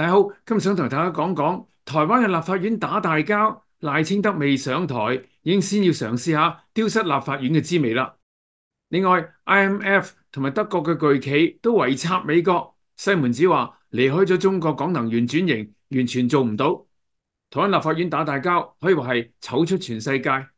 大家好，今日想同大家講講台灣嘅立法院打大交，賴清德未上台，已經先要嘗試下丟失立法院嘅滋味啦。另外，IMF 同埋德國嘅巨企都圍插美國。西門子話離開咗中國港能源轉型，完全做唔到。台灣立法院打大交，可以話係醜出全世界。台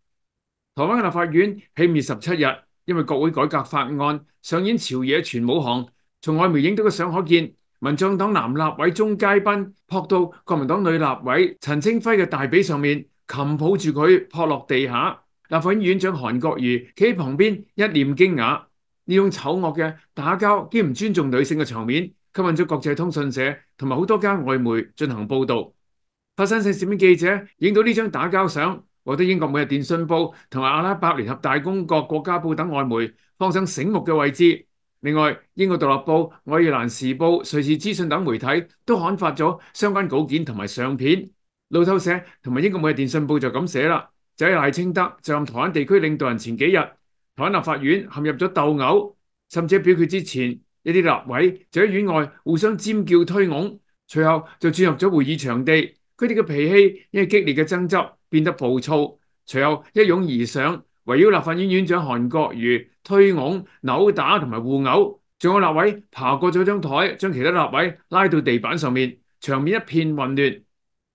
灣嘅立法院起月十七日，因為國會改革法案上演朝野全武行。從外媒影到嘅相可見。民进党男立委钟佳宾扑到国民党女立委陈清辉嘅大髀上面，擒抱住佢扑落地下。立法院长韩国瑜企喺旁边，一脸惊讶。呢种丑恶嘅打交兼唔尊重女性嘅场面，吸引咗国际通讯社同埋好多间外媒进行报道。发生性事件记者影到呢张打交相，获得英国每日电讯报同埋阿拉伯联合大公国国家报等外媒放上醒目嘅位置。另外，英國獨立報、愛爾蘭時報、瑞士資訊等媒體都刊發咗相關稿件同埋相片。路透社同埋英國每日電訊報就咁寫啦，就係賴清德就任台灣地區領導人前幾日，台灣立法院陷入咗鬥毆，甚至喺表決之前一啲立委就喺院外互相尖叫推擁，隨後就進入咗會議場地，佢哋嘅脾氣因為激烈嘅爭執變得暴躁，隨後一擁而上。围绕立法院院长韩国瑜推拱扭打同埋互殴，仲有立委爬过咗张台，将其他立委拉到地板上面，场面一片混乱。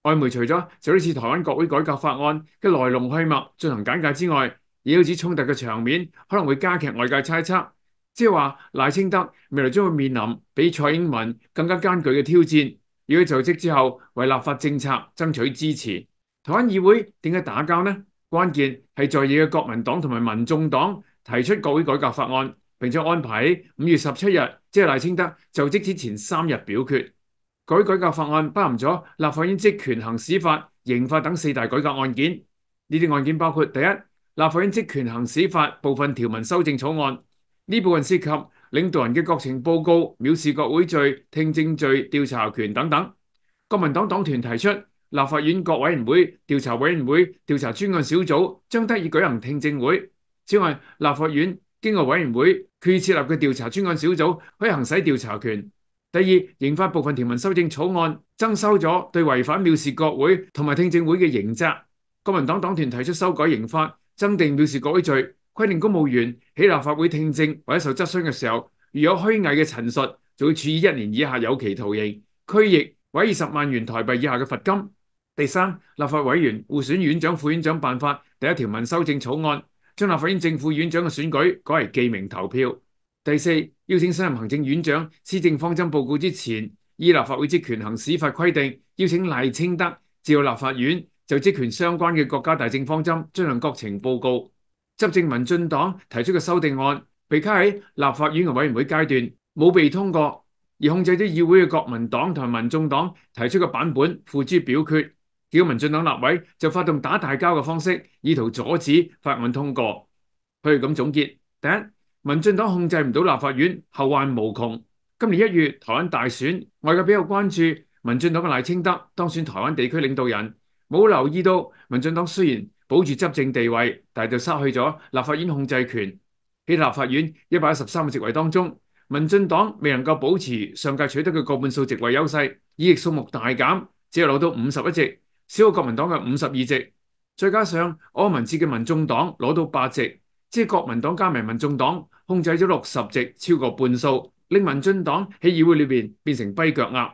外媒除咗就呢次台湾国会改革法案嘅来龙去脉进行简介之外，亦好似冲突嘅场面可能会加剧外界猜测，即系话赖清德未来将会面临比蔡英文更加艰巨嘅挑战，要就职之后为立法政策争取支持。台湾议会点解打交呢？关键系在野嘅国民党同埋民众党提出国会改革法案，并且安排五月十七日，即系赖清德就职之前三日表决。国会改革法案包含咗立法院职权行使法、刑法等四大改革案件。呢啲案件包括第一，立法院职权行使法部分条文修正草案。呢部分涉及领导人嘅国情报告、藐视国会罪、听证罪、调查权等等。国民党党团提出。立法院各委员会调查委员会调查专案小组将得以举行听证会。此外，立法院经过委员会佢设立嘅调查专案小组可以行使调查权。第二，刑法部分条文修正草案增收咗对违反藐视国会同埋听证会嘅刑责。国民党党团提出修改刑法，增定藐视国会罪，规定公务员喺立法会听证或者受质询嘅时候，如有虚伪嘅陈述，就会处以一年以下有期徒刑、拘役或二十万元台币以下嘅罚金。第三，立法委员互选院长、副院长办法第一条文修正草案，将立法院正副院长嘅选举改为记名投票。第四，邀请新任行政院长施政方针报告之前，依立法会之权行司法规定，邀请赖清德照立法院就职权相关嘅国家大政方针进行国情报告。执政民进党提出嘅修订案被卡喺立法院嘅委员会阶段，冇被通过，而控制咗议会嘅国民党同民众党提出嘅版本付诸表决。叫民進黨立委就發動打大交嘅方式，以圖阻止法案通過。佢哋咁總結：第一，民進黨控制唔到立法院，後患無窮。今年一月台灣大選，外界比較關注民進黨嘅賴清德當選台灣地區領導人，冇留意到民進黨雖然保住執政地位，但係就失去咗立法院控制權。喺立法院一百一十三個席位當中，民進黨未能夠保持上屆取得嘅過半數席位優勢，以席數目大減，只係攞到五十一席。少個國民黨嘅五十二席，再加上柯文哲嘅民眾黨攞到八席，即係國民黨加埋民眾黨控制咗六十席，超過半數，令民進黨喺議會裏面變成跛腳鴨。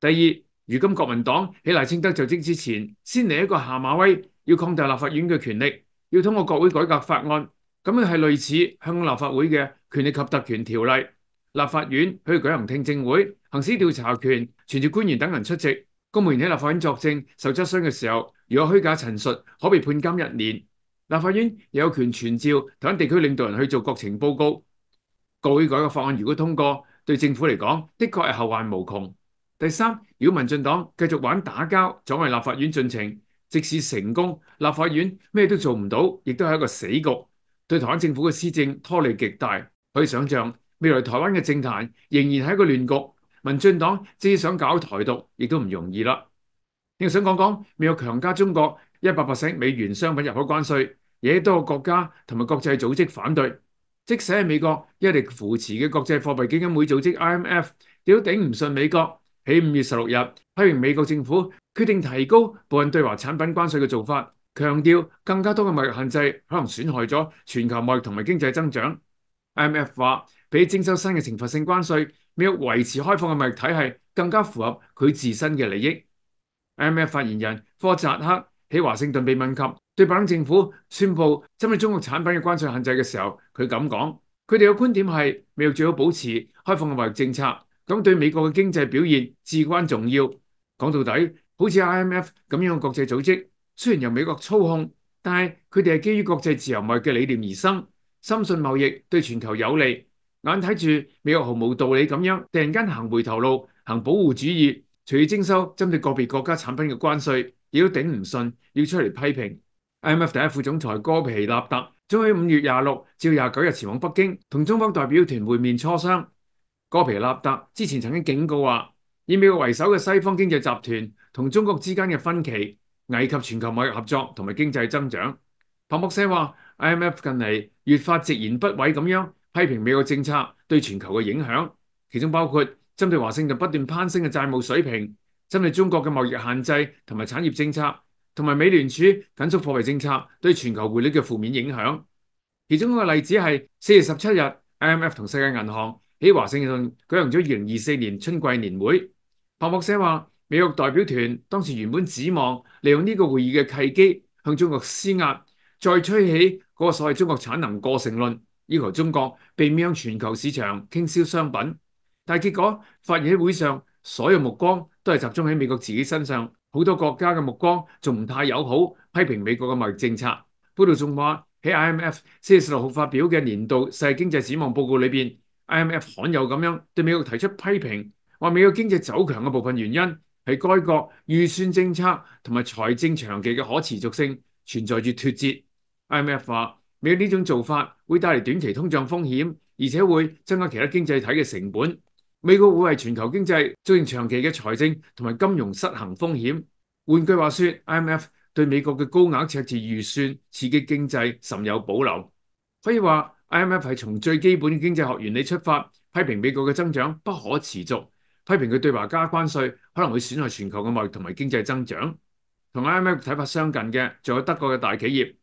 第二，如今國民黨喺賴清德就職之前，先嚟一個下馬威，要擴大立法院嘅權力，要通過國會改革法案，咁樣係類似香港立法會嘅權力及特權條例，立法院去舉行聽證會，行使調查權，傳召官員等人出席。公務員喺立法院作證受質詢嘅時候，如果虛假陳述，可被判監一年。立法院又有權傳召台灣地區領導人去做國情報告。國會改嘅方案如果通過，對政府嚟講，的確係後患無窮。第三，如果民進黨繼續玩打交，阻礙立法院進程，即使成功，立法院咩都做唔到，亦都係一個死局，對台灣政府嘅施政拖累極大，可以想象未來台灣嘅政壇仍然係一個亂局。民進黨只想搞台獨，亦都唔容易啦。你想講講，未有強加中國一百 percent 美元商品入口關税，惹多個國家同埋國際組織反對。即使係美國一力扶持嘅國際貨幣基金會組織 IMF，亦都頂唔順美國。喺五月十六日批評美國政府決定提高部分對華產品關稅嘅做法，強調更加多嘅贸易限制可能損害咗全球贸易同埋經濟增長。IMF 話俾徵收新嘅懲罰性關税。要维持开放嘅贸易体系，更加符合佢自身嘅利益。IMF 发言人科扎克喺华盛顿被问及对拜登政府宣布针对中国产品嘅关税限制嘅时候，佢咁讲：，佢哋嘅观点系，美国最好保持开放嘅贸易政策，咁对美国嘅经济表现至关重要。讲到底，好似 IMF 咁样嘅国际组织，虽然由美国操控，但系佢哋系基于国际自由贸易嘅理念而生，深信贸易对全球有利。眼睇住美國毫無道理咁樣突然間行回頭路，行保護主義，隨意徵收針對個別國家產品嘅關税，亦都頂唔順，要出嚟批評。IMF 第一副總裁戈皮納特将喺五月廿六至廿九日前往北京，同中方代表團會面磋商。戈皮納特之前曾經警告話，以美國為首嘅西方經濟集團同中國之間嘅分歧危及全球貿易合作同埋經濟增長。彭博社話，IMF 近嚟越發直言不讳咁樣。批评美国政策对全球嘅影响，其中包括针对华盛顿不断攀升嘅债务水平，针对中国嘅贸易限制同埋产业政策，同埋美联储紧缩货币政策对全球汇率嘅负面影响。其中一个例子系四月十七日，IMF 同世界银行喺华盛顿举行咗二零二四年春季年会。彭博社话，美国代表团当时原本指望利用呢个会议嘅契机向中国施压，再吹起嗰个所谓中国产能过剩论。要求中国避免向全球市场倾销商品，但结果发现喺会上所有目光都系集中喺美国自己身上，好多国家嘅目光仲唔太友好，批评美国嘅贸易政策。报道仲话喺 IMF 四月十六号发表嘅年度世界经济展望报告里边，IMF 罕有咁样对美国提出批评，话美国经济走强嘅部分原因系该国预算政策同埋财政长期嘅可持续性存在住脱节。IMF 话美国呢种做法。会带嚟短期通胀风险，而且会增加其他经济体嘅成本。美国会为全球经济造成长期嘅财政同埋金融失衡风险。换句话说，IMF 对美国嘅高额赤字预算刺激经济甚有保留。可以话 IMF 系从最基本嘅经济学原理出发，批评美国嘅增长不可持续，批评佢对华加关税可能会损害全球嘅贸易同埋经济增长。同 IMF 睇法相近嘅，仲有德国嘅大企业。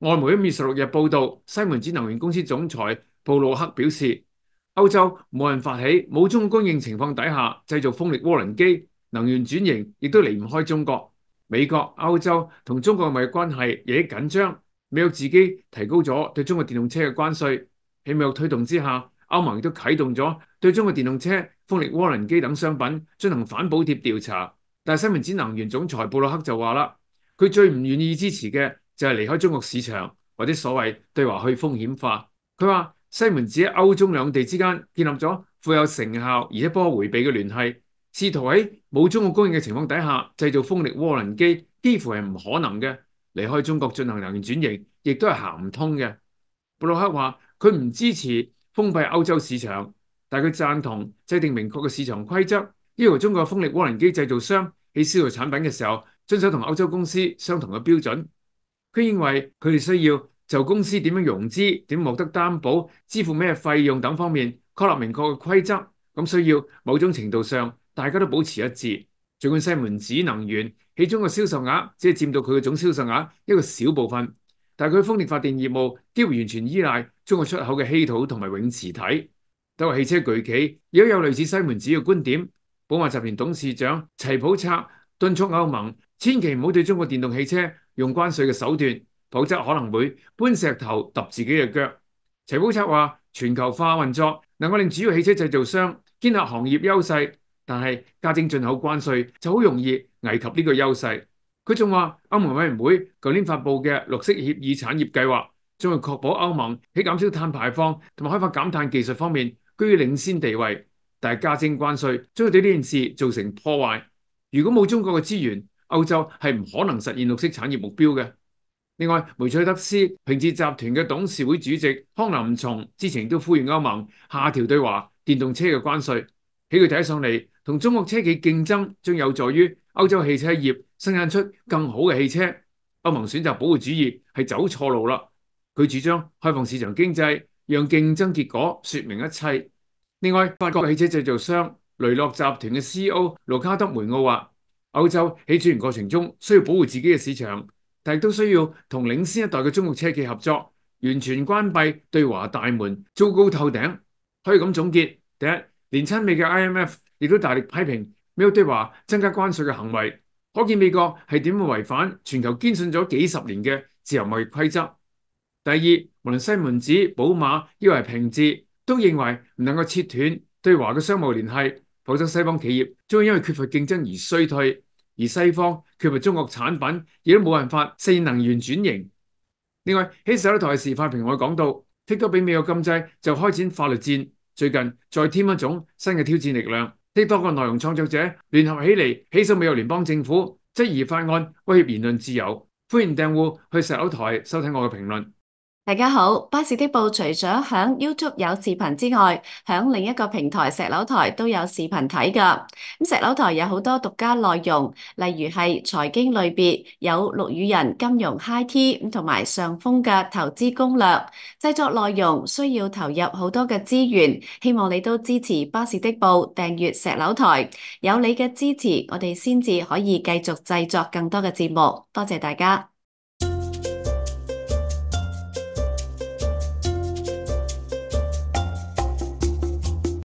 外媒一月十六日报道，西门子能源公司总裁布鲁克表示，欧洲冇人发起冇中供应情况底下，制造风力涡轮机、能源转型亦都离唔开中国、美国、欧洲同中国嘅关系日益紧张。美国自己提高咗对中国电动车嘅关税，喺美国推动之下，欧盟亦都启动咗对中国电动车、风力涡轮机等商品进行反补贴调查。但系西门子能源总裁布鲁克就话啦，佢最唔愿意支持嘅。就係離開中國市場或者所謂對華去風險化。佢話西門子喺歐中兩地之間建立咗富有成效而且不可迴避嘅聯繫，試圖喺冇中國供應嘅情況底下製造風力渦輪機，幾乎係唔可能嘅。離開中國進行能源轉型，亦都係行唔通嘅。布魯克話：佢唔支持封閉歐洲市場，但佢贊同制定明確嘅市場規則，要求中國風力渦輪機製造商喺銷售產品嘅時候遵守同歐洲公司相同嘅標準。佢认为佢哋需要就公司点样融资、点获得担保、支付咩费用等方面确立明确嘅规则。咁需要某种程度上大家都保持一致。尽管西门子能源其中嘅销售额只系占到佢嘅总销售额一个小部分，但系佢风力发电业务几乎完全依赖中国出口嘅稀土同埋永磁体。都话汽车巨企，亦都有类似西门子嘅观点，宝马集团董事长齐普策。敦促欧盟千祈唔好对中国电动汽车用关税嘅手段，否则可能会搬石头揼自己嘅脚。齐保策话：全球化运作能够令主要汽车制造商建立行业优势，但系加征进口关税就好容易危及呢个优势。佢仲话，欧盟委员会去年发布嘅绿色协议产业计划，将会确保欧盟喺减少碳排放同埋开发减碳技术方面居于领先地位，但系加征关税将会对呢件事造成破坏。如果冇中国嘅资源，欧洲系唔可能实现绿色产业目标嘅。另外，梅赛德斯平治集团嘅董事会主席康林松之前都呼吁欧盟下调对华电动车嘅关税。喺佢睇上嚟，同中国车企竞争将有助于欧洲汽车业生产出更好嘅汽车。欧盟选择保护主义系走错路啦。佢主张开放市场经济，让竞争结果说明一切。另外，法国汽车制造商。雷诺集团嘅 C.E.O. 卢卡德梅奥话：欧洲喺转型过程中需要保护自己嘅市场，但亦都需要同领先一代嘅中国车企合作。完全关闭对华大门，糟糕透顶，可以咁总结。第一，连亲美嘅 I.M.F. 亦都大力批评美国对华增加关税嘅行为，可见美国系点样违反全球坚信咗几十年嘅自由贸易规则。第二，无论西门子、宝马抑或平治，都认为唔能够切断对华嘅商务联系。否则西方企业将因因为缺乏竞争而衰退，而西方缺乏中国产品，亦都冇办法适应能源转型。另外，石楼台事发平台讲到，TikTok 美国禁制，就开展法律战，最近再添一种新嘅挑战力量，TikTok 嘅内容创作者联合起嚟，起诉美国联邦政府质疑法案威胁言论自由。欢迎订户去石楼台收听我嘅评论。大家好，巴士的报除咗响 YouTube 有视频之外，响另一个平台石楼台都有视频睇噶。咁石楼台有好多独家内容，例如系财经类别有陆雨人金融、IT 咁同埋上峰嘅投资攻略。制作内容需要投入好多嘅资源，希望你都支持巴士的报订阅石楼台。有你嘅支持，我哋先至可以继续制作更多嘅节目。多谢大家。